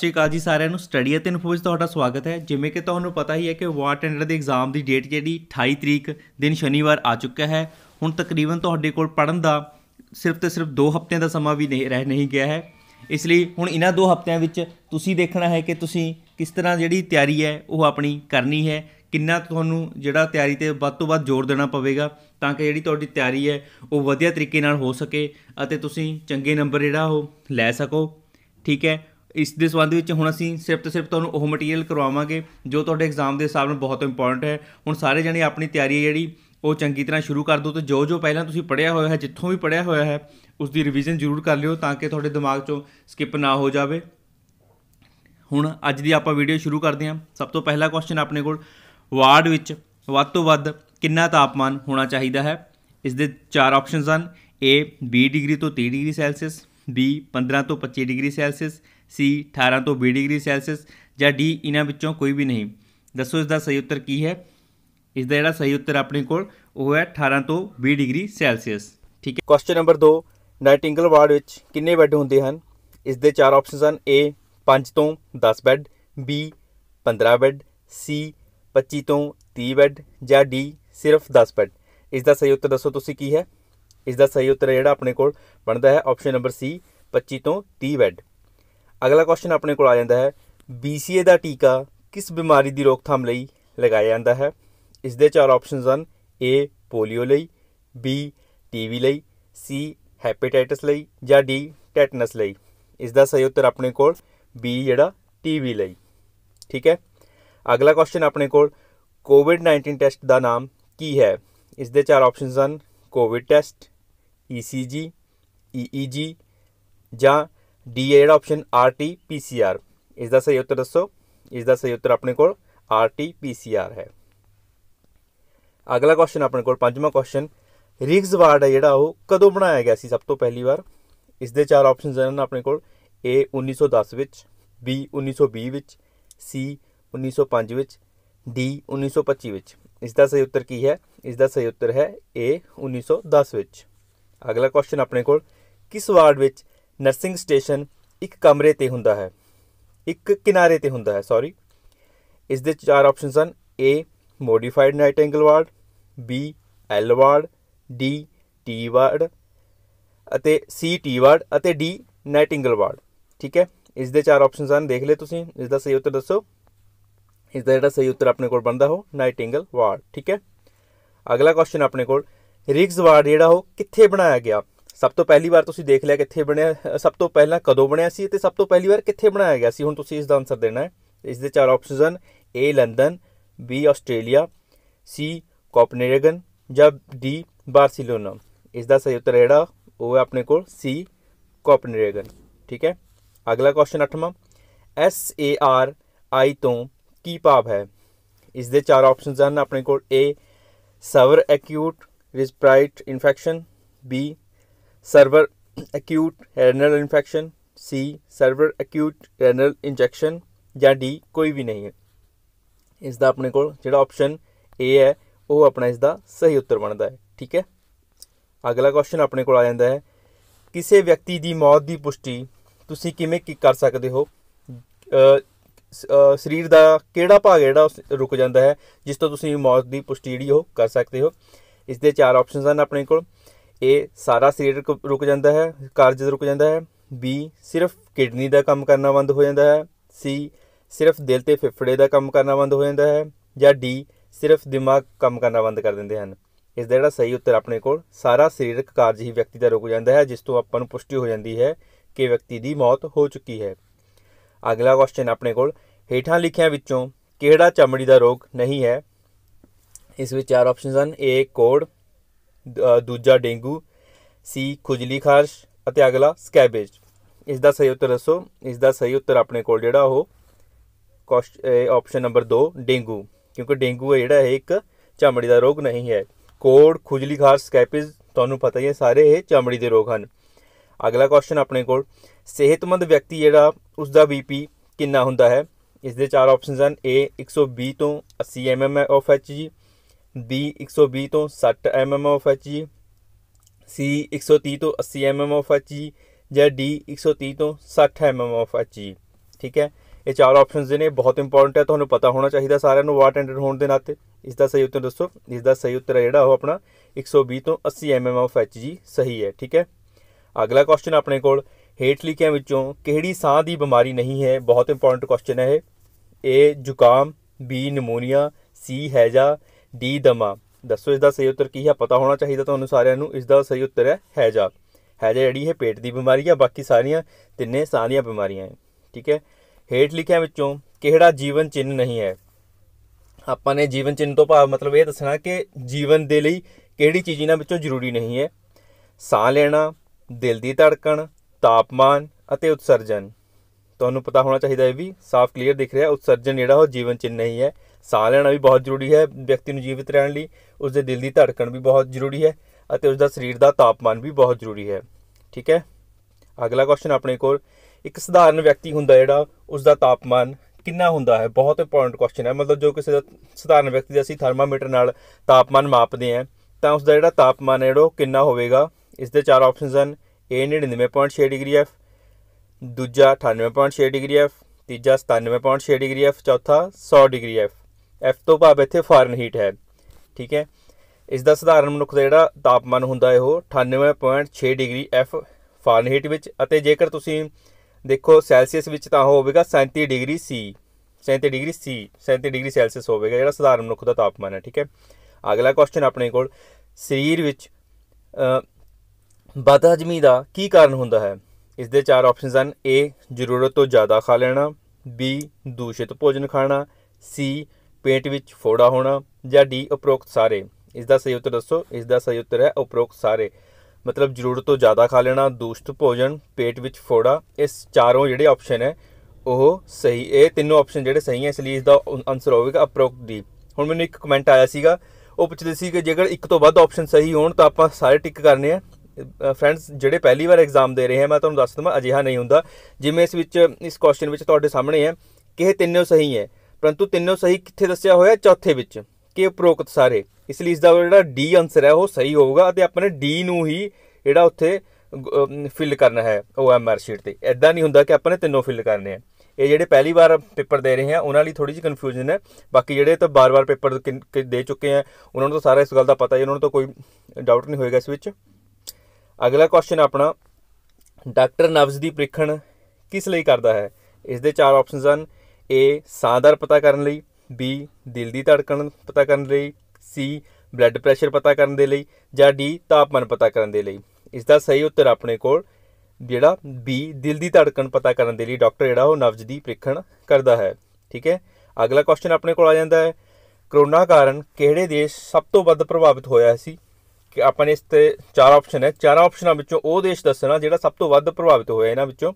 ਸ੍ਰੀ ਅਕਾਲ ਜੀ ਸਾਰਿਆਂ ਨੂੰ ਸਟੱਡੀ ਅਤੇ ਇਨਫੋ ਵਿੱਚ ਤੁਹਾਡਾ ਸਵਾਗਤ ਹੈ ਜਿਵੇਂ ਕਿ ਤੁਹਾਨੂੰ ਪਤਾ ਹੀ ਹੈ ਕਿ ਵਾਟ ਐਂਡਰ ਦੇ ਐਗਜ਼ਾਮ ਦੀ ਡੇਟ ਜਿਹੜੀ 28 ਤਰੀਕ ਦਿਨ ਸ਼ਨੀਵਾਰ ਆ ਚੁੱਕਿਆ ਹੈ ਹੁਣ ਤਕਰੀਬਨ ਤੁਹਾਡੇ ਕੋਲ ਪੜਨ ਦਾ ਸਿਰਫ ਤੇ ਸਿਰਫ 2 ਹਫ਼ਤਿਆਂ ਦਾ ਸਮਾਂ ਵੀ ਨਹੀਂ ਰਹਿ ਨਹੀਂ ਗਿਆ ਹੈ ਇਸ ਲਈ ਹੁਣ ਇਹਨਾਂ 2 ਹਫ਼ਤਿਆਂ ਵਿੱਚ ਤੁਸੀਂ ਦੇਖਣਾ ਹੈ ਕਿ ਤੁਸੀਂ ਕਿਸ ਤਰ੍ਹਾਂ ਜਿਹੜੀ ਤਿਆਰੀ ਹੈ ਉਹ ਆਪਣੀ ਕਰਨੀ ਹੈ ਕਿੰਨਾ ਤੁਹਾਨੂੰ ਜਿਹੜਾ ਤਿਆਰੀ ਤੇ ਵੱਧ ਤੋਂ ਵੱਧ ਜ਼ੋਰ ਦੇਣਾ ਪਵੇਗਾ ਤਾਂ ਕਿ ਜਿਹੜੀ ਤੁਹਾਡੀ ਤਿਆਰੀ ਹੈ ਉਹ ਵਧੀਆ ਤਰੀਕੇ ਨਾਲ ਹੋ ਸਕੇ ਅਤੇ ਤੁਸੀਂ ਚੰਗੇ ਨੰਬਰ ਜਿਹੜਾ ਉਹ ਲੈ ਸਕੋ ਠੀਕ ਹੈ ਇਸ ਦੇ ਸੰਬੰਧ ਵਿੱਚ ਹੁਣ ਅਸੀਂ ਸਿਰਫ ਤੇ ਸਿਰਫ ਤੁਹਾਨੂੰ ਉਹ ਮਟੀਰੀਅਲ ਕਰਵਾਵਾਂਗੇ ਜੋ ਤੁਹਾਡੇ ਐਗਜ਼ਾਮ ਦੇ ਹਿਸਾਬ ਨਾਲ ਬਹੁਤ ਇੰਪੋਰਟੈਂਟ ਹੈ ਹੁਣ ਸਾਰੇ ਜਣੇ ਆਪਣੀ ਤਿਆਰੀ ਜਿਹੜੀ ਉਹ ਚੰਗੀ ਤਰ੍ਹਾਂ ਸ਼ੁਰੂ ਕਰ ਦਿਓ ਤੇ ਜੋ ਜੋ ਪਹਿਲਾਂ ਤੁਸੀਂ ਪੜਿਆ ਹੋਇਆ ਹੈ ਜਿੱਥੋਂ ਵੀ ਪੜਿਆ ਹੋਇਆ ਹੈ ਉਸ ਦੀ ਰਿਵੀਜ਼ਨ ਜ਼ਰੂਰ ਕਰ ਲਿਓ ਤਾਂ ਕਿ ਤੁਹਾਡੇ ਦਿਮਾਗ 'ਚੋਂ ਸਕਿਪ ਨਾ ਹੋ ਜਾਵੇ ਹੁਣ ਅੱਜ ਦੀ ਆਪਾਂ ਵੀਡੀਓ ਸ਼ੁਰੂ ਕਰਦੇ ਹਾਂ ਸਭ ਤੋਂ ਪਹਿਲਾ ਕੁਐਸਚਨ ਆਪਣੇ ਕੋਲ ਵਾਰਡ ਵਿੱਚ ਵੱਧ ਤੋਂ ਵੱਧ ਕਿੰਨਾ ਤਾਪਮਾਨ ਹੋਣਾ ਚਾਹੀਦਾ ਹੈ ਇਸ ਦੇ ਚਾਰ ਆਪਸ਼ਨਸ ਹਨ A 20 ਡਿਗਰੀ ਤੋਂ 30 ਡਿਗਰੀ ਸੈਲਸੀਅਸ ਬੀ 15 ਤੋਂ 25 ਡਿਗਰੀ ਸੈਲਸੀਅਸ ਸੀ 18 ਤੋਂ 20 ਡਿਗਰੀ ਸੈਲਸੀਅਸ ਜਾਂ ਡੀ ਇਹਨਾਂ ਵਿੱਚੋਂ ਕੋਈ ਵੀ ਨਹੀਂ ਦੱਸੋ ਇਸ ਦਾ ਸਹੀ ਉੱਤਰ ਕੀ ਹੈ ਇਸ ਦਾ ਜਿਹੜਾ ਸਹੀ ਉੱਤਰ ਆਪਣੇ ਕੋਲ ਉਹ ਹੈ 18 ਤੋਂ 20 ਡਿਗਰੀ ਸੈਲਸੀਅਸ ਠੀਕ ਹੈ ਕੁਐਸਚਨ ਨੰਬਰ 2 ਨਾਈਟਿੰਗਲ ਵਾਰਡ ਵਿੱਚ ਕਿੰਨੇ ਬੈੱਡ ਹੁੰਦੇ ਹਨ ਇਸ ਦੇ ਚਾਰ ਆਪਸ਼ਨਸ ਹਨ A 5 ਤੋਂ 10 ਬੈੱਡ B 15 ਬੈੱਡ C 25 ਤੋਂ 30 ਬੈੱਡ ਜਾਂ D ਸਿਰਫ 10 ਬੈੱਡ ਇਸ ਦਾ ਸਹੀ ਉੱਤਰ ਦੱਸੋ ਤੁਸੀਂ ਕੀ ਹੈ ਇਸ ਦਾ ਸਹੀ ਉੱਤਰ ਜਿਹੜਾ ਆਪਣੇ ਕੋਲ ਬਣਦਾ ਹੈ ਆਪਸ਼ਨ ਨੰਬਰ ਸੀ 25 ਤੋਂ 30 ਬੈੱਡ ਅਗਲਾ ਕੁਐਸਚਨ ਆਪਣੇ ਕੋਲ ਆ ਜਾਂਦਾ ਹੈ BCA ਦਾ ਟੀਕਾ ਕਿਸ ਬਿਮਾਰੀ ਦੀ ਰੋਕਥਾਮ ਲਈ ਲਗਾਇਆ ਜਾਂਦਾ ਹੈ ਇਸ ਦੇ ਚਾਰ ਆਪਸ਼ਨਸ ਹਨ A ਪੋਲੀਓ ਲਈ B ਟੀਵੀ ਲਈ C ਹੈਪੇਟਾਈਟਸ ਲਈ ਜਾਂ D ਟੈਟਨਸ ਲਈ ਇਸ ਦਾ ਸਹੀ ਉੱਤਰ ਆਪਣੇ ਕੋਲ B ਜਿਹੜਾ ਟੀਵੀ ਲਈ ਠੀਕ ਹੈ ਅਗਲਾ ਕੁਐਸਚਨ ਆਪਣੇ ਕੋਲ ਕੋਵਿਡ-19 ਟੈਸਟ ਦਾ ਨਾਮ ਕੀ ਹੈ ਇਸ ਦੇ ਚਾਰ ਆਪਸ਼ਨਸ ਹਨ ਕੋਵਿਡ ਟੈਸਟ ECG EEG ਜਾਂ ਡੀ ਜਿਹੜਾ ਆਪਸ਼ਨ RT PCR ਇਸ ਦਾ ਸਹੀ ਉੱਤਰ ਦੱਸੋ ਇਸ ਦਾ ਸਹੀ ਉੱਤਰ ਆਪਣੇ ਕੋਲ RT PCR ਹੈ ਅਗਲਾ ਕੁਐਸਚਨ ਆਪਣੇ ਕੋਲ ਪੰਜਵਾਂ ਕੁਐਸਚਨ ਰਿਗਸ ਵਾਰਡ ਹੈ ਜਿਹੜਾ ਉਹ ਕਦੋਂ ਬਣਾਇਆ ਗਿਆ ਸੀ ਸਭ ਤੋਂ ਪਹਿਲੀ ਵਾਰ ਇਸ ਦੇ ਚਾਰ ਆਪਸ਼ਨਸ ਹਨ ਆਪਣੇ ਕੋਲ A 1910 ਵਿੱਚ B 1920 ਵਿੱਚ C 1905 ਵਿੱਚ D 1925 ਵਿੱਚ ਇਸ ਦਾ ਸਹੀ ਉੱਤਰ ਕੀ ਹੈ ਇਸ ਦਾ ਸਹੀ ਉੱਤਰ ਹੈ A 1910 ਵਿੱਚ ਅਗਲਾ ਕੁਐਸਚਨ ਆਪਣੇ ਕੋਲ ਕਿਸ ਵਾਰਡ ਵਿੱਚ ਨਰਸਿੰਗ ਸਟੇਸ਼ਨ ਇੱਕ ਕਮਰੇ ਤੇ ਹੁੰਦਾ ਹੈ ਇੱਕ ਕਿਨਾਰੇ ਤੇ ਹੁੰਦਾ ਹੈ ਸੌਰੀ ਇਸ ਦੇ ਚਾਰ ਆਪਸ਼ਨਸ ਹਨ A modified Nightingale ward B L ward D T ward ਅਤੇ C T ਵਾਰਡ ਅਤੇ D ਨਾਈਟ ਐਂਗਲ ਵਾਰਡ ਠੀਕ ਹੈ ਇਸ ਦੇ ਚਾਰ ਆਪਸ਼ਨਸ ਹਨ ਦੇਖ ਲਏ ਤੁਸੀਂ ਇਸ ਦਾ ਸਹੀ ਉੱਤਰ ਦੱਸੋ ਇਸ ਦਾ ਜਿਹੜਾ ਸਹੀ ਉੱਤਰ ਆਪਣੇ ਕੋਲ ਬਣਦਾ ਹੋ ਨਾਈਟ ਐਂਗਲ ਵਾਰਡ ਠੀਕ ਹੈ ਅਗਲਾ ਕੁਐਸਚਨ ਆਪਣੇ ਕੋਲ ਰਿਗਸ ਜਿਹੜਾ ਉਹ ਕਿੱਥੇ ਬਣਾਇਆ ਗਿਆ ਸਭ ਤੋਂ ਪਹਿਲੀ ਵਾਰ ਤੁਸੀਂ ਦੇਖ ਲਿਆ ਕਿੱਥੇ ਬਣਿਆ ਸਭ ਤੋਂ ਪਹਿਲਾਂ ਕਦੋਂ ਬਣਿਆ ਸੀ ਤੇ ਸਭ ਤੋਂ ਪਹਿਲੀ ਵਾਰ ਕਿੱਥੇ ਬਣਾਇਆ ਗਿਆ ਸੀ ਹੁਣ ਤੁਸੀਂ ਇਸ ਦਾ ਆਨਸਰ ਦੇਣਾ ਹੈ ਇਸ ਦੇ ਚਾਰ ਆਪਸ਼ਨਸ ਹਨ A London B Australia C Copenhagen ਜਾਂ D ਬਾਰਸੀਲੋਨਾ ਇਸ ਦਾ ਸਹੀ ਉੱਤਰ ਜਿਹੜਾ ਉਹ ਹੈ ਆਪਣੇ ਕੋਲ C ਕੋਪਨਹੇਗਨ ਠੀਕ ਹੈ ਅਗਲਾ ਕੁਐਸਚਨ 8ਵਾਂ S A R I ਤੋਂ ਕੀ ਭਾਵ ਹੈ ਇਸ ਦੇ ਚਾਰ ਆਪਸ਼ਨਸ ਹਨ ਆਪਣੇ ਕੋਲ A severe acute respiratory infection b severe acute renal infection c severe acute renal injection ਜਾਂ d ਕੋਈ ਵੀ ਨਹੀਂ ਹੈ ਇਸ ਦਾ ਆਪਣੇ ਕੋਲ ਜਿਹੜਾ ਆਪਸ਼ਨ A ਹੈ ਉਹ ਆਪਣਾ ਇਸ ਦਾ ਸਹੀ ਉੱਤਰ ਬਣਦਾ ਹੈ ਠੀਕ ਹੈ ਅਗਲਾ ਕੁਐਸਚਨ ਆਪਣੇ ਕੋਲ ਆ ਜਾਂਦਾ ਹੈ ਕਿਸੇ ਵਿਅਕਤੀ ਦੀ ਮੌਤ ਦੀ ਪੁਸ਼ਟੀ ਤੁਸੀਂ ਕਿਵੇਂ ਕਰ ਸਕਦੇ ਹੋ ਸਰੀਰ ਦਾ ਕਿਹੜਾ ਭਾਗ ਜਿਹੜਾ ਰੁਕ ਜਾਂਦਾ ਹੈ ਜਿਸ ਤੋਂ ਤੁਸੀਂ ਮੌਤ ਦੀ ਪੁਸ਼ਟੀ ਜਿਹੜੀ ਉਹ ਕਰ ਸਕਦੇ ਹੋ ਇਸ ਦੇ ਚਾਰ ਆਪਸ਼ਨਸ ਹਨ ਆਪਣੇ ਕੋਲ ਏ ਸਾਰਾ ਸਰੀਰ ਰੁਕ ਜਾਂਦਾ ਹੈ ਕਾਰਜ ਰੁਕ ਜਾਂਦਾ ਹੈ ਬੀ ਸਿਰਫ ਕਿਡਨੀ ਦਾ ਕੰਮ ਕਰਨਾ ਬੰਦ ਹੋ ਜਾਂਦਾ ਹੈ ਸੀ ਸਿਰਫ ਦਿਲ ਤੇ ਫੇਫੜੇ ਦਾ ਕੰਮ ਕਰਨਾ ਬੰਦ ਹੋ ਜਾਂਦਾ ਹੈ ਜਾਂ ਡੀ ਸਿਰਫ ਦਿਮਾਗ ਕੰਮ ਕਰਨਾ ਬੰਦ ਕਰ ਦਿੰਦੇ ਹਨ ਇਸ ਦਾ ਜਿਹੜਾ ਸਹੀ ਉੱਤਰ ਆਪਣੇ ਕੋਲ ਸਾਰਾ ਸਰੀਰਕ ਕਾਰਜ ਹੀ ਵਿਅਕਤੀ ਦਾ ਰੁਕ ਜਾਂਦਾ ਹੈ ਜਿਸ ਤੋਂ ਆਪਾਂ ਨੂੰ ਪੁਸ਼ਟੀ ਹੋ ਜਾਂਦੀ ਹੈ ਕਿ ਵਿਅਕਤੀ ਦੀ ਮੌਤ ਹੋ ਚੁੱਕੀ ਹੈ ਅਗਲਾ ਕੁਐਸਚਨ ਆਪਣੇ ਕੋਲ ਹੇਠਾਂ ਲਿਖਿਆਂ ਵਿੱਚੋਂ ਕਿਹੜਾ ਚਮੜੀ ਦਾ ਰੋਗ ਨਹੀਂ ਹੈ ਇਸ ਵਿੱਚ ਚਾਰ ਆਪਸ਼ਨਸ ਹਨ ਏ ਕੋੜ ਦੂਜਾ ਡੇਂਗੂ ਸੀ ਖੁਜਲੀ ਖਾਰਸ਼ ਅਤੇ ਅਗਲਾ ਸਕੈਬੇਜ ਇਸ ਦਾ ਸਹੀ ਉੱਤਰ ਦੱਸੋ ਇਸ ਦਾ ਸਹੀ ਉੱਤਰ ਆਪਣੇ ਕੋਲ ਜਿਹੜਾ ਉਹ ਆਪਸ਼ਨ ਨੰਬਰ 2 ਡੇਂਗੂ ਕਿਉਂਕਿ ਡੇਂਗੂ ਹੈ ਜਿਹੜਾ ਇਹ ਇੱਕ ਚਮੜੀ ਦਾ ਰੋਗ ਨਹੀਂ ਹੈ ਕੋੜ ਖੁਜਲੀ ਖਾਰਸ਼ ਸਕੈਬੇਜ ਤੁਹਾਨੂੰ ਪਤਾ ਹੀ ਹੈ ਸਾਰੇ ਇਹ ਚਮੜੀ ਦੇ ਰੋਗ ਹਨ ਅਗਲਾ ਕੁਐਸਚਨ ਆਪਣੇ ਕੋਲ ਸਿਹਤਮੰਦ ਵਿਅਕਤੀ ਜਿਹੜਾ ਉਸ ਦਾ ਬੀਪੀ ਕਿੰਨਾ ਹੁੰਦਾ ਹੈ ਇਸ ਦੇ ਚਾਰ ਆਪਸ਼ਨਸ ਹਨ ਏ 120 ਤੋਂ 80 ਐਮਐਮ ਐਫ ਐਚਜੀ B 120 ਤੋਂ 60 mm of Hg C 130 ਤੋਂ 80 mm of Hg ਜਾਂ D 130 ਤੋਂ 60 mm of Hg ਠੀਕ ਹੈ ਇਹ ਚਾਰ ਆਪਸ਼ਨਸ ਨੇ ਬਹੁਤ ਇੰਪੋਰਟੈਂਟ ਹੈ ਤੁਹਾਨੂੰ ਪਤਾ ਹੋਣਾ ਚਾਹੀਦਾ ਸਾਰਿਆਂ ਨੂੰ ਵਾਟ ਐਂਡਰ ਹੋਣ ਦੇ ਨਾਤੇ ਇਸ ਦਾ ਸਹੀ ਉੱਤਰ ਦੱਸੋ ਇਸ ਦਾ ਸਹੀ ਉੱਤਰ ਜਿਹੜਾ ਉਹ ਆਪਣਾ 120 ਤੋਂ 80 mm of Hg ਸਹੀ ਹੈ ਠੀਕ ਹੈ ਅਗਲਾ ਕੁਐਸਚਨ ਆਪਣੇ ਕੋਲ ਹੇਠ ਲਿਖਿਆਂ ਵਿੱਚੋਂ ਕਿਹੜੀ ਸਾਹ ਦੀ ਬਿਮਾਰੀ ਨਹੀਂ ਹੈ ਬਹੁਤ ਇੰਪੋਰਟੈਂਟ ਕੁਐਸਚਨ ਹੈ ਇਹ ਏ ਜ਼ੁਕਾਮ ਬੀ ਨਿਮੋਨੀਆ ਸੀ ਹੈਜਾ ਡੀ ਦਮਾ ਦੱਸੋ ਇਸ ਦਾ ਸਹੀ ਉੱਤਰ ਕੀ ਹੈ ਪਤਾ ਹੋਣਾ ਚਾਹੀਦਾ ਤੁਹਾਨੂੰ ਸਾਰਿਆਂ ਨੂੰ ਇਸ ਦਾ ਸਹੀ ਉੱਤਰ ਹੈ ਹੈਜਾ ਹੈਜਾ ਜਿਹੜੀ ਹੈ ਪੇਟ ਦੀ ਬਿਮਾਰੀ ਹੈ ਬਾਕੀ ਸਾਰੀਆਂ ਤਿੰਨੇ ਸਾਰੀਆਂ ਬਿਮਾਰੀਆਂ ਹੈ ਠੀਕ ਹੈ ਹੇਠ ਲਿਖਿਆ ਵਿੱਚੋਂ ਕਿਹੜਾ ਜੀਵਨ ਚਿੰਨ ਨਹੀਂ ਹੈ ਆਪਾਂ ਨੇ ਜੀਵਨ ਚਿੰਨ ਤੋਂ ਭਾਵ ਮਤਲਬ ਇਹ ਦੱਸਣਾ ਕਿ ਜੀਵਨ ਦੇ ਲਈ ਕਿਹੜੀ ਚੀਜ਼ ਇਹਨਾਂ ਵਿੱਚੋਂ ਜ਼ਰੂਰੀ ਨਹੀਂ ਹੈ ਸਾਹ ਲੈਣਾ ਦਿਲ ਦੀ ਧੜਕਣ ਤਾਪਮਾਨ ਅਤੇ ਉਤਸਰਜਨ ਤੁਹਾਨੂੰ ਪਤਾ ਹੋਣਾ ਚਾਹੀਦਾ ਇਹ ਵੀ ਸਾਫ਼ ਕਲੀਅਰ ਦਿਖ ਰਿਹਾ ਉਤਸਰਜਨ ਜਿਹੜਾ ਉਹ ਜੀਵਨ ਚਿੰਨ ਨਹੀਂ ਹੈ ਸਾਹ ਲੈਣਾ ਵੀ ਬਹੁਤ ਜ਼ਰੂਰੀ ਹੈ ਵਿਅਕਤੀ ਨੂੰ ਜੀਵਿਤ ਰਹਿਣ ਲਈ ਉਸ ਦੇ ਦਿਲ ਦੀ ਧੜਕਣ ਵੀ ਬਹੁਤ ਜ਼ਰੂਰੀ ਹੈ ਅਤੇ ਉਸ ਦਾ ਸਰੀਰ ਦਾ ਤਾਪਮਾਨ ਵੀ ਬਹੁਤ ਜ਼ਰੂਰੀ ਹੈ ਠੀਕ ਹੈ ਅਗਲਾ ਕੁਐਸਚਨ ਆਪਣੇ ਕੋਲ ਇੱਕ ਸਧਾਰਨ ਵਿਅਕਤੀ ਹੁੰਦਾ ਜਿਹੜਾ ਉਸ ਦਾ ਤਾਪਮਾਨ ਕਿੰਨਾ ਹੁੰਦਾ ਹੈ ਬਹੁਤ ਇੰਪੋਰਟੈਂਟ ਕੁਐਸਚਨ ਹੈ ਮਤਲਬ ਜੋ ਕਿਸੇ ਦਾ ਸਧਾਰਨ ਵਿਅਕਤੀ ਦਾ ਅਸੀਂ ਥਰਮਾਮੀਟਰ ਨਾਲ ਤਾਪਮਾਨ ਮਾਪਦੇ ਆ ਤਾਂ ਉਸ ਦਾ ਜਿਹੜਾ ਤਾਪਮਾਨ ਹੈ ਉਹ ਕਿੰਨਾ ਹੋਵੇਗਾ ਇਸ ਦੇ ਚਾਰ ਆਪਸ਼ਨਸ ਹਨ A 99.6 ਡਿਗਰੀ F ਦੂਜਾ 98.6 ਡਿਗਰੀ F ਤੀਜਾ 97.6 ਡਿਗਰੀ F ਚੌਥਾ 100 ਡਿਗਰੀ F ਐਫ ਤੋਂ ਭਾਵ ਇੱਥੇ ਫਾਰਨਹੀਟ ਹੈ ਠੀਕ ਹੈ ਇਸ ਦਾ ਸਧਾਰਨ ਮਨੁੱਖ ਦਾ ਜਿਹੜਾ ਤਾਪਮਾਨ ਹੁੰਦਾ ਹੈ ਉਹ 98.6 ਡਿਗਰੀ ਐਫ ਫਾਰਨਹੀਟ ਵਿੱਚ ਅਤੇ ਜੇਕਰ ਤੁਸੀਂ ਦੇਖੋ ਸੈਲਸੀਅਸ ਵਿੱਚ ਤਾਂ ਹੋਵੇਗਾ 37 degree C 37 degree C 37 degree Celsius ਹੋਵੇਗਾ ਜਿਹੜਾ ਸਧਾਰਨ ਮਨੁੱਖ ਦਾ ਤਾਪਮਾਨ ਹੈ ਠੀਕ ਹੈ ਅਗਲਾ ਕੁਐਸਚਨ ਆਪਣੇ ਕੋਲ ਸਰੀਰ ਵਿੱਚ ਬਦਹਜਮੀ ਦਾ ਕੀ ਕਾਰਨ ਹੁੰਦਾ ਹੈ ਇਸ ਦੇ ਚਾਰ ਆਪਸ਼ਨਸ ਹਨ A ਜ਼ਰੂਰਤ ਤੋਂ ਜ਼ਿਆਦਾ ਖਾ ਲੈਣਾ B ਦੂਸ਼ਿਤ ਭੋਜਨ ਖਾਣਾ C ਪੇਟ ਵਿੱਚ ਫੋੜਾ ਹੋਣਾ ਜਾਂ ਡੀ ਉਪਰੋਕਤ ਸਾਰੇ ਇਸ ਦਾ ਸਹੀ ਉੱਤਰ ਦੱਸੋ ਇਸ ਦਾ ਸਹੀ ਉੱਤਰ ਹੈ ਉਪਰੋਕਤ ਸਾਰੇ ਮਤਲਬ ਜ਼ਰੂਰਤ ਤੋਂ ਜ਼ਿਆਦਾ ਖਾ ਲੈਣਾ ਦੂਸ਼ਿਤ ਭੋਜਨ ਪੇਟ ਵਿੱਚ ਫੋੜਾ ਇਸ ਚਾਰੋਂ ਜਿਹੜੇ ਆਪਸ਼ਨ ਹੈ ਉਹ ਸਹੀ ਇਹ ਤਿੰਨੋਂ ਆਪਸ਼ਨ ਜਿਹੜੇ ਸਹੀ ਹੈ ਇਸ ਲਈ ਇਸ ਦਾ ਆਨਸਰ ਹੋਵੇਗਾ ਉਪਰੋਕਤ ਡੀ ਹੁਣ ਮੈਨੂੰ ਇੱਕ ਕਮੈਂਟ ਆਇਆ ਸੀਗਾ ਉਹ ਪੁੱਛਦੇ ਸੀ ਕਿ ਜੇਕਰ ਇੱਕ ਤੋਂ ਵੱਧ ਆਪਸ਼ਨ ਸਹੀ ਹੋਣ ਤਾਂ ਆਪਾਂ ਸਾਰੇ ਟਿਕ ਕਰਨੇ ਆ ਫਰੈਂਡਸ ਜਿਹੜੇ ਪਹਿਲੀ ਵਾਰ ਐਗਜ਼ਾਮ ਦੇ ਰਹੇ ਆ ਮੈਂ ਤੁਹਾਨੂੰ ਦੱਸ ਦਵਾਂ ਅਜਿਹਾ ਨਹੀਂ ਹੁੰਦਾ ਜਿਵੇਂ ਇਸ ਵਿੱਚ ਇਸ ਕੁਐਸਚਨ ਵਿੱਚ ਤੁਹਾਡੇ ਸਾਹਮਣੇ ਹੈ ਕਿ ਇਹ ਤਿੰਨੋਂ ਸਹੀ ਹੈ ਪਰੰਤੂ ਤਿੰਨੋਂ ਸਹੀ ਕਿੱਥੇ ਦੱਸਿਆ ਹੋਇਆ ਚੌਥੇ ਵਿੱਚ ਕਿ ਉਪਰੋਕਤ ਸਾਰੇ ਇਸ ਲਈ ਇਸ ਦਾ ਜਿਹੜਾ ਡੀ ਆਨਸਰ ਹੈ ਉਹ ਸਹੀ ਹੋਊਗਾ ਅਤੇ ਆਪਾਂ ਨੇ ਡੀ ਨੂੰ ਹੀ ਜਿਹੜਾ ਉੱਥੇ ਫਿਲ ਕਰਨਾ ਹੈ ਉਹ ਆਰ ਸ਼ੀਟ ਤੇ ਐਦਾਂ ਨਹੀਂ ਹੁੰਦਾ ਕਿ ਆਪਾਂ ਨੇ ਤਿੰਨੋਂ ਫਿਲ ਕਰਨੇ ਆ ਇਹ ਜਿਹੜੇ ਪਹਿਲੀ ਵਾਰ ਪੇਪਰ ਦੇ ਰਹੇ ਆ ਉਹਨਾਂ ਲਈ ਥੋੜੀ ਜਿਹੀ ਕਨਫਿਊਜ਼ਨ ਹੈ ਬਾਕੀ ਜਿਹੜੇ ਤਾਂ ਬਾਰ-ਬਾਰ ਪੇਪਰ ਦੇ ਚੁੱਕੇ ਆ ਉਹਨਾਂ ਨੂੰ ਤਾਂ ਸਾਰਾ ਇਸ ਗੱਲ ਦਾ ਪਤਾ ਹੈ ਉਹਨਾਂ ਨੂੰ ਤਾਂ ਕੋਈ ਡਾਊਟ ਨਹੀਂ ਹੋਏਗਾ ਇਸ ਵਿੱਚ ਅਗਲਾ ਕੁਐਸਚਨ ਆਪਣਾ ਡਾਕਟਰ ਨਬਜ਼ ਦੀ ਪ੍ਰੀਖਣ ਕਿਸ ਲਈ ਕਰਦਾ ਹੈ ਇਸ ਦੇ ਚਾਰ ਆਪਸ਼ਨਸ ਹਨ ਏ ਸਾਹ ਦਾ ਪਤਾ ਕਰਨ ਲਈ ਬੀ ਦਿਲ ਦੀ ਧੜਕਣ ਪਤਾ ਕਰਨ ਲਈ ਸੀ ਬਲੱਡ ਪ੍ਰੈਸ਼ਰ ਪਤਾ ਕਰਨ ਦੇ ਲਈ ਜਾਂ ਡੀ ਤਾਪਮਾਨ ਪਤਾ ਕਰਨ ਦੇ ਲਈ ਇਸ ਦਾ ਸਹੀ ਉੱਤਰ ਆਪਣੇ ਕੋਲ ਜਿਹੜਾ ਬੀ ਦਿਲ ਦੀ ਧੜਕਣ ਪਤਾ ਕਰਨ ਦੇ ਲਈ ਡਾਕਟਰ ਜਿਹੜਾ ਉਹ ਨਵਜ ਦੀ ਪ੍ਰੀਖਣ ਕਰਦਾ ਹੈ ਠੀਕ ਹੈ ਅਗਲਾ ਕੁਐਸਚਨ ਆਪਣੇ ਕੋਲ ਆ ਜਾਂਦਾ ਹੈ ਕਰੋਨਾ ਕਾਰਨ ਕਿਹੜੇ ਦੇਸ਼ ਸਭ ਤੋਂ ਵੱਧ ਪ੍ਰਭਾਵਿਤ ਹੋਇਆ ਸੀ ਕਿ ਆਪਾਂ ਨੇ ਇਸ ਤੇ ਚਾਰ ਆਪਸ਼ਨ ਹੈ ਚਾਰ ਆਪਸ਼ਨਾਂ ਵਿੱਚੋਂ ਉਹ ਦੇਸ਼ ਦੱਸਣਾ ਜਿਹੜਾ ਸਭ ਤੋਂ ਵੱਧ ਪ੍ਰਭਾਵਿਤ ਹੋਇਆ ਇਹਨਾਂ ਵਿੱਚੋਂ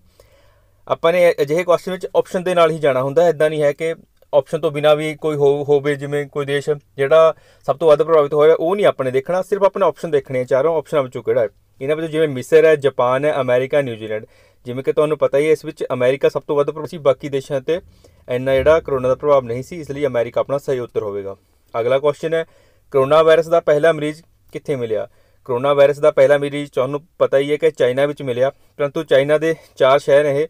ਆਪਾਂ ਨੇ ਅਜਿਹੇ ਕੁਐਸਚਨ ਵਿੱਚ ਆਪਸ਼ਨ ਦੇ ਨਾਲ ਹੀ ਜਾਣਾ ਹੁੰਦਾ ਇਦਾਂ ਨਹੀਂ ਹੈ ਕਿ ਆਪਸ਼ਨ ਤੋਂ ਬਿਨਾ ਵੀ ਕੋਈ ਹੋਵੇ ਜਿਵੇਂ ਕੋਈ ਦੇਸ਼ ਜਿਹੜਾ ਸਭ ਤੋਂ ਵੱਧ ਪ੍ਰਭਾਵਿਤ ਹੋਇਆ ਉਹ ਨਹੀਂ ਆਪਣੇ ਦੇਖਣਾ ਸਿਰਫ ਆਪਣੇ ਆਪਸ਼ਨ ਦੇਖਣੇ ਆ ਚਾਰੋਂ ਆਪਸ਼ਨਾਂ ਵਿੱਚੋਂ ਕਿਹੜਾ ਹੈ ਇਹਨਾਂ ਵਿੱਚੋਂ ਜਿਵੇਂ ਮਿਸਰ ਹੈ ਜਾਪਾਨ ਹੈ ਅਮਰੀਕਾ ਨਿਊਜ਼ੀਲੈਂਡ ਜਿਵੇਂ ਕਿ ਤੁਹਾਨੂੰ ਪਤਾ ਹੀ ਹੈ ਇਸ ਵਿੱਚ ਅਮਰੀਕਾ ਸਭ ਤੋਂ ਵੱਧ ਪ੍ਰਭਾਵਿਤ ਸੀ ਬਾਕੀ ਦੇਸ਼ਾਂ ਤੇ ਇੰਨਾ ਜਿਹੜਾ ਕਰੋਨਾ ਦਾ ਪ੍ਰਭਾਵ ਨਹੀਂ ਸੀ ਇਸ ਲਈ ਅਮਰੀਕਾ ਆਪਣਾ ਸਹੀ ਉੱਤਰ ਹੋਵੇਗਾ ਅਗਲਾ ਕੁਐਸਚਨ ਹੈ ਕਰੋਨਾ ਵਾਇਰਸ ਦਾ ਪਹਿਲਾ ਮਰੀਜ਼ ਕਿੱਥੇ ਮਿਲਿਆ ਕਰੋਨਾ ਵਾਇਰਸ ਦਾ ਪਹਿਲਾ ਮਰੀਜ਼ ਤੁਹਾਨੂੰ ਪਤਾ ਹੀ ਹੈ ਕਿ ਚਾਈਨਾ ਵਿੱਚ ਮਿਲਿਆ ਪਰੰਤੂ ਚਾਈਨਾ ਦੇ ਚਾਰ ਸ਼ਹਿਰ ਇਹ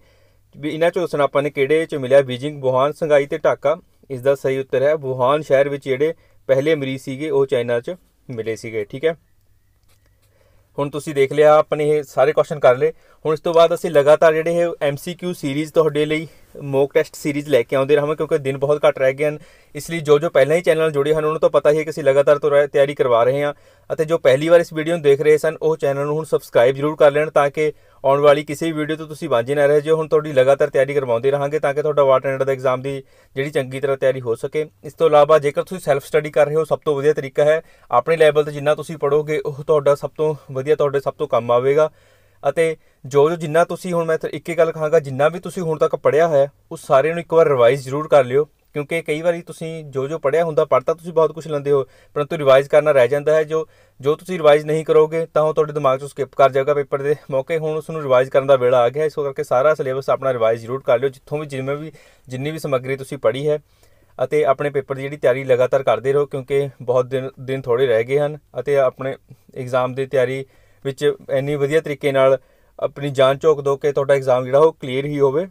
ਵੀ ਇਹਨਾਂ ਚੋਂ ਦੱਸਣਾ ਆਪਾਂ ਨੇ ਕਿਹੜੇ ਚ ਮਿਲਿਆ ਬੀਜਿੰਗ ਵੁਹਾਨ ਸੰਘਾਈ ਤੇ ਢਾਕਾ ਇਸ ਦਾ ਸਹੀ ਉੱਤਰ ਹੈ ਵੁਹਾਨ ਸ਼ਹਿਰ ਵਿੱਚ ਜਿਹੜੇ ਪਹਿਲੇ ਮਰੀਜ਼ ਸੀਗੇ ਉਹ ਚਾਈਨਾ 'ਚ ਮਿਲੇ ਸੀਗੇ ਠੀਕ ਹੈ ਹੁਣ ਤੁਸੀਂ ਦੇਖ ਲਿਆ ਆਪਣੇ ਇਹ ਸਾਰੇ ਕੁਐਸਚਨ ਕਰ ਲਏ ਹੁਣ ਇਸ ਤੋਂ ਬਾਅਦ ਅਸੀਂ ਲਗਾਤਾਰ ਜਿਹੜੇ ਇਹ ਐਮਸੀਕਿਊ ਸੀਰੀਜ਼ ਤੁਹਾਡੇ ਲਈ ਮੋਕ ਟੈਸਟ ਸੀਰੀਜ਼ ਲੈ ਕੇ ਆਉਂਦੇ ਰਹਾਂਗੇ ਕਿਉਂਕਿ ਦਿਨ ਬਹੁਤ ਘੱਟ ਰਹਿ ਗਏ ਹਨ ਇਸ ਲਈ ਜੋ ਜੋ ਪਹਿਲਾਂ ਹੀ ਚੈਨਲ ਨਾਲ ਜੁੜੇ ਹਨ ਉਹਨਾਂ ਨੂੰ ਤਾਂ ਪਤਾ ਹੀ ਹੈ ਕਿ ਅਸੀਂ ਲਗਾਤਾਰ ਤਿਆਰੀ ਕਰਵਾ ਰਹੇ ਹਾਂ ਅਤੇ ਜੋ ਪਹਿਲੀ ਵਾਰ ਇਸ ਵੀਡੀਓ ਨੂੰ ਦੇਖ ਰਹੇ ਸਨ ਉਹ ਚੈਨਲ ਨੂੰ ਹੁਣ ਸਬਸਕ੍ਰਾਈਬ ਜ਼ਰੂਰ ਕਰ ਲੈਣ ਤਾਂ ਕਿ ਆਉਣ ਵਾਲੀ ਕਿਸੇ ਵੀ ਵੀਡੀਓ ਤੋਂ ਤੁਸੀਂ ਵਾਂਝੇ ਨਾ ਰਹਿ ਜਿਓ ਹੁਣ ਤੁਹਾਡੀ ਲਗਾਤਾਰ ਤਿਆਰੀ ਕਰਵਾਉਂਦੇ ਰਹਾਂਗੇ ਤਾਂ ਕਿ ਤੁਹਾਡਾ ਵਾਟ ਐਂਡ ਦਾ ਐਗਜ਼ਾਮ ਦੀ ਜਿਹੜੀ ਚੰਗੀ ਤਰ੍ਹਾਂ ਤਿਆਰੀ ਹੋ ਸਕੇ ਇਸ ਤੋਂ ਇਲਾਵਾ ਜੇਕਰ ਤੁਸੀਂ ਸੈਲਫ ਸਟੱਡੀ ਕਰ ਰਹੇ ਹੋ ਸਭ ਤੋਂ ਵਧੀਆ ਤਰੀਕਾ ਹੈ ਆਪਣੇ ਲੈਵਲ ਤੇ ਜਿੰਨਾ ਤੁਸੀਂ ਪੜੋਗੇ ਉਹ ਤੁਹਾਡਾ ਸਭ ਤੋਂ ਵਧੀਆ ਤੁਹਾਡੇ ਸਭ ਤੋਂ ਕੰਮ ਆਵੇਗਾ ਅਤੇ ਜੋ ਜੋ ਜਿੰਨਾ ਤੁਸੀਂ ਹੁਣ ਮੈਂ ਇੱਕ ਇੱਕ ਗੱਲ ਖਾਂਗਾ ਜਿੰਨਾ ਵੀ ਤੁਸੀਂ ਹੁਣ ਤੱਕ ਪੜਿਆ ਹੋਇਆ ਉਹ ਸਾਰੇ ਨੂੰ ਇੱਕ ਵਾਰ ਰਿਵਾਈਜ਼ ਜ਼ਰੂਰ ਕਰ ਲਿਓ ਕਿਉਂਕਿ ਕਈ ਵਾਰੀ ਤੁਸੀਂ ਜੋ ਜੋ ਪੜਿਆ ਹੁੰਦਾ ਪੜਤਾ ਤੁਸੀਂ ਬਹੁਤ ਕੁਝ ਲੈਂਦੇ ਹੋ ਪਰੰਤੂ ਰਿਵਾਈਜ਼ ਕਰਨਾ ਰਹਿ ਜਾਂਦਾ ਹੈ ਜੋ ਜੋ ਤੁਸੀਂ ਰਿਵਾਈਜ਼ ਨਹੀਂ ਕਰੋਗੇ ਤਾਂ ਉਹ ਤੁਹਾਡੇ ਦਿਮਾਗ 'ਚੋਂ ਸਕਿਪ ਕਰ ਜਾਏਗਾ ਪੇਪਰ ਦੇ ਮੌਕੇ ਹੁਣ ਉਸ ਨੂੰ ਰਿਵਾਈਜ਼ ਕਰਨ ਦਾ ਵੇਲਾ ਆ ਗਿਆ ਇਸ ਕਰਕੇ ਸਾਰਾ ਸਿਲੇਬਸ ਆਪਣਾ ਰਿਵਾਈਜ਼ ਜ਼ਰੂਰ ਕਰ ਲਿਓ ਜਿੱਥੋਂ ਵੀ ਜਿੰਨੇ ਵੀ ਜਿੰਨੀ ਵੀ ਸਮੱਗਰੀ ਤੁਸੀਂ ਪੜ੍ਹੀ ਹੈ ਅਤੇ ਆਪਣੇ ਪੇਪਰ ਦੀ ਜਿਹੜੀ ਤਿਆਰੀ ਲਗਾਤਾਰ ਕਰਦੇ ਰਹੋ ਕਿਉਂਕਿ ਬਹੁਤ ਦਿਨ ਦਿਨ ਥੋੜੇ ਰਹਿ ਗਏ ਹਨ ਅਤੇ ਆਪਣੇ ਐਗਜ਼ਾਮ ਦੀ ਤਿਆਰੀ ਵਿੱਚ ਇੰਨੀ ਵਧੀਆ ਤਰੀਕੇ ਨਾਲ ਆਪਣੀ ਜਾਨ ਝੋਕ ਦੋ ਕਿ ਤੁਹਾਡਾ ਐਗਜ਼ਾਮ ਜਿਹੜਾ ਉਹ ਕਲੀਅਰ ਹੀ ਹੋਵੇ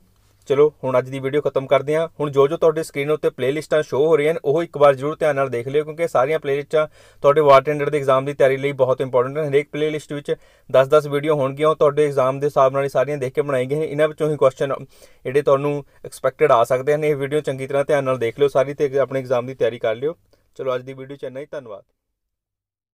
ਚਲੋ ਹੁਣ ਅੱਜ ਦੀ ਵੀਡੀਓ ਖਤਮ ਕਰਦੇ ਹਾਂ ਹੁਣ ਜੋ ਜੋ ਤੁਹਾਡੇ ਸਕਰੀਨ ਉੱਤੇ ਪਲੇਲਿਸਟਾਂ ਸ਼ੋ ਹੋ ਰਹੀਆਂ ਨੇ ਉਹ ਇੱਕ ਵਾਰ ਜ਼ਰੂਰ ਧਿਆਨ ਨਾਲ ਦੇਖ ਲਿਓ ਕਿਉਂਕਿ ਸਾਰੀਆਂ ਪਲੇਲਿਸਟਾਂ ਤੁਹਾਡੇ ਵਾਰ ਟੈਂਡਰ ਦੇ ਐਗਜ਼ਾਮ ਦੀ ਤਿਆਰੀ ਲਈ ਬਹੁਤ ਇੰਪੋਰਟੈਂਟ ਹਨ ਹਰੇਕ ਪਲੇਲਿਸਟ ਵਿੱਚ 10-10 ਵੀਡੀਓ ਹੋਣਗੀਆਂ ਤੁਹਾਡੇ ਐਗਜ਼ਾਮ ਦੇ ਹਿਸਾਬ ਨਾਲ ਹੀ ਸਾਰੀਆਂ ਦੇਖ ਕੇ ਬਣਾਈ ਗਈਆਂ ਨੇ ਇਹਨਾਂ ਵਿੱਚੋਂ ਹੀ ਕੁਐਸਚਨ ਜਿਹੜੇ ਤੁਹਾਨੂੰ ਐਕਸਪੈਕਟਡ ਆ ਸਕਦੇ ਹਨ ਇਹ ਵੀਡੀਓ ਚੰਗੀ ਤਰ੍ਹਾਂ ਧਿਆਨ ਨਾਲ ਦੇਖ ਲਿਓ ਸਾਰੀ ਤੇ ਆਪਣੇ ਐਗਜ਼ਾਮ ਦੀ ਤਿਆਰੀ ਕਰ ਲਿਓ ਚਲੋ ਅੱਜ ਦੀ ਵੀਡੀਓ ਚ ਇੰਨਾ ਹੀ ਧੰਨਵਾਦ